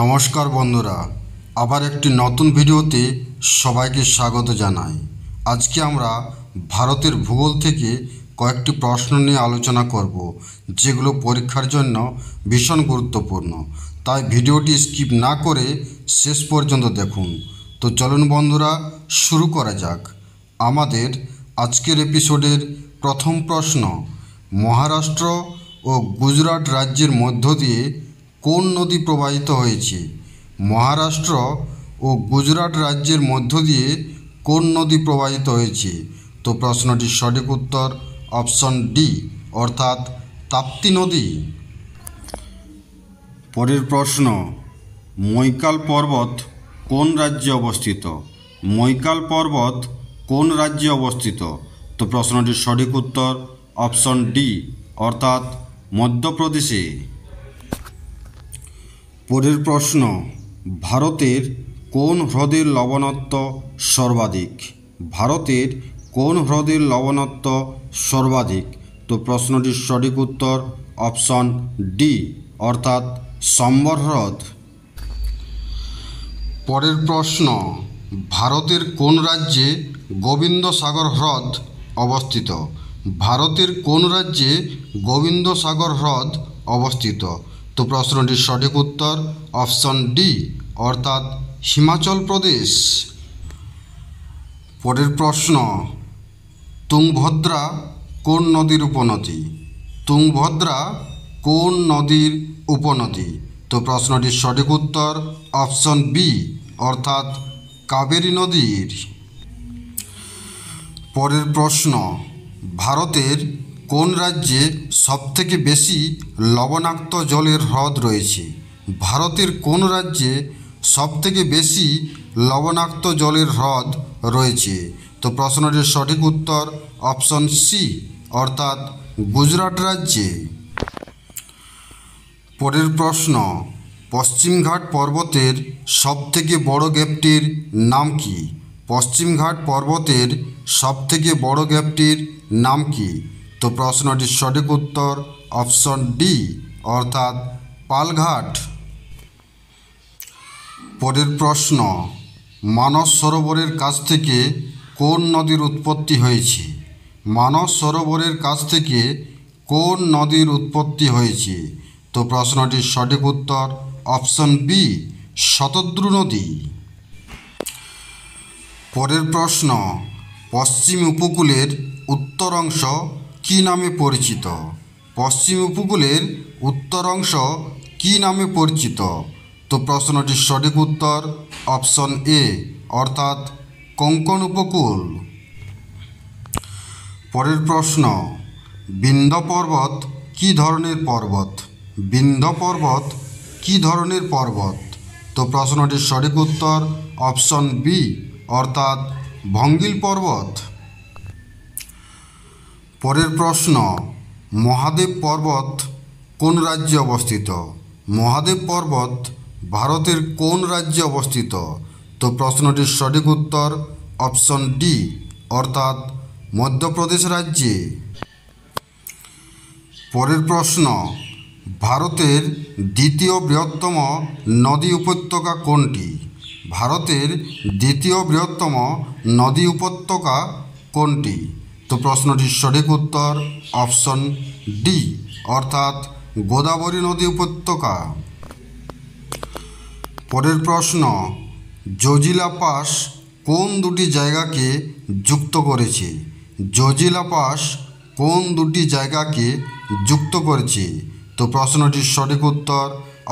নমস্কার বন্ধুরা আবার একটি নতুন ভিডিওতে সবাইকে স্বাগত জানাই আজকে আমরা ভারতের ভূগোল থেকে কয়েকটি প্রশ্ন নিয়ে আলোচনা করব যেগুলো পরীক্ষার জন্য ভীষণ গুরুত্বপূর্ণ তাই ভিডিওটি স্কিপ না করে শেষ পর্যন্ত দেখুন তো চলুন বন্ধুরা শুরু করা যাক আমাদের আজকের এপিসোডের প্রথম প্রশ্ন মহারাষ্ট্র ও গুজরাট রাজ্যের মধ্য দিয়ে কোন নদী প্রবাহিত হয়েছে মহারাষ্ট্র ও গুজরাট রাজ্যের মধ্য দিয়ে কোন নদী প্রবাহিত হয়েছে তো প্রশ্নটির সঠিক উত্তর অপশন ডি অর্থাৎ তাপ্তি নদী পরের প্রশ্ন মৈকাল পর্বত কোন রাজ্যে অবস্থিত মৈকাল পর্বত কোন রাজ্যে অবস্থিত তো প্রশ্নটির সঠিক উত্তর অপশন ডি অর্থাৎ মধ্যপ্রদেশে পরের প্রশ্ন ভারতের কোন হ্রদের লবণত্ব সর্বাধিক ভারতের কোন হ্রদের লবণত্ব সর্বাধিক তো প্রশ্নটির সঠিক উত্তর অপশন ডি অর্থাৎ সম্বর হ্রদ পরের প্রশ্ন ভারতের কোন রাজ্যে গোবিন্দ সাগর হ্রদ অবস্থিত ভারতের কোন রাজ্যে গোবিন্দ সাগর হ্রদ অবস্থিত তো প্রশ্নটির সঠিক উত্তর অপশন ডি অর্থাৎ হিমাচল প্রদেশ পরের প্রশ্ন তুংভদ্রা কোন নদীর উপনদী তুংভদ্রা কোন নদীর উপনদী তো প্রশ্নটির সঠিক উত্তর অপশন বি অর্থাৎ কাবেরী নদীর পরের প্রশ্ন ভারতের কোন রাজ্যে সবথেকে বেশি লবণাক্ত জলের হ্রদ রয়েছে ভারতের কোন রাজ্যে সবথেকে বেশি লবণাক্ত জলের হ্রদ রয়েছে তো প্রশ্নটির সঠিক উত্তর অপশন সি অর্থাৎ গুজরাট রাজ্যে পরের প্রশ্ন পশ্চিমঘাট পর্বতের সবথেকে বড় গ্যাপটির নাম কি পশ্চিমঘাট পর্বতের সবথেকে বড় গ্যাপটির নাম কি তো প্রশ্নটির সঠিক উত্তর অপশন ডি অর্থাৎ পালঘাট পরের প্রশ্ন মানস সরোবরের কাছ থেকে কোন নদীর উৎপত্তি হয়েছে মানস সরোবরের কাছ থেকে কোন নদীর উৎপত্তি হয়েছে তো প্রশ্নটির সঠিক উত্তর অপশন বি শতদ্রু নদী পরের প্রশ্ন পশ্চিম উপকূলের উত্তর অংশ কি নামে পরিচিত পশ্চিম উপকূলের উত্তর অংশ কি নামে পরিচিত তো প্রশ্নটির সঠিক উত্তর অপশন এ অর্থাৎ কঙ্কন উপকূল পরের প্রশ্ন বিন্দ পর্বত কি ধরনের পর্বত বিন্দ পর্বত কি ধরনের পর্বত তো প্রশ্নটির সঠিক উত্তর অপশন বি অর্থাৎ ভঙ্গিল পর্বত পরের প্রশ্ন মহাদেব পর্বত কোন রাজ্যে অবস্থিত মহাদেব পর্বত ভারতের কোন রাজ্যে অবস্থিত তো প্রশ্নটির সঠিক উত্তর অপশন ডি অর্থাৎ মধ্যপ্রদেশ রাজ্যে পরের প্রশ্ন ভারতের দ্বিতীয় বৃহত্তম নদী উপত্যকা কোনটি ভারতের দ্বিতীয় বৃহত্তম নদী উপত্যকা কোনটি তো প্রশ্নটির সঠিক উত্তর অপশন ডি অর্থাৎ গোদাবরী নদী উপত্যকা পরের প্রশ্ন জজিলা পাস কোন দুটি জায়গাকে যুক্ত করেছে জজিলা পাস কোন দুটি জায়গাকে যুক্ত করেছে তো প্রশ্নটির সঠিক উত্তর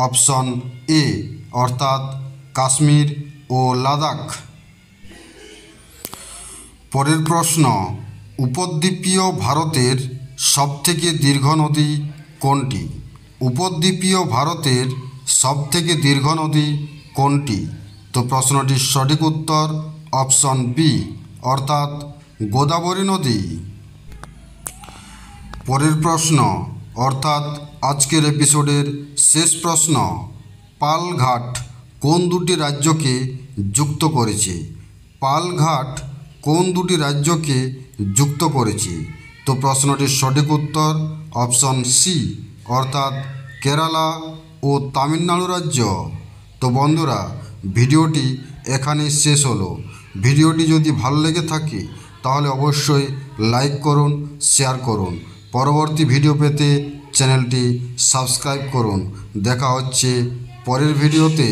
অপশন এ অর্থাৎ কাশ্মীর ও লাদাখ পরের প্রশ্ন উপদ্বীপীয় ভারতের সবথেকে দীর্ঘ নদী কোনটি উপদ্বীপীয় ভারতের সবথেকে দীর্ঘ নদী কোনটি তো প্রশ্নটির সঠিক উত্তর অপশন বি অর্থাৎ গোদাবরী নদী পরের প্রশ্ন অর্থাৎ আজকের এপিসোডের শেষ প্রশ্ন পালঘাট কোন দুটি রাজ্যকে যুক্ত করেছে পালঘাট কোন দুটি রাজ্যকে যুক্ত করেছে তো প্রশ্নটির সঠিক উত্তর অপশন সি অর্থাৎ কেরালা ও তামিলনাড়ু রাজ্য তো বন্ধুরা ভিডিওটি এখানে শেষ হলো ভিডিওটি যদি ভালো লেগে থাকে তাহলে অবশ্যই লাইক করুন শেয়ার করুন পরবর্তী ভিডিও পেতে চ্যানেলটি সাবস্ক্রাইব করুন দেখা হচ্ছে পরের ভিডিওতে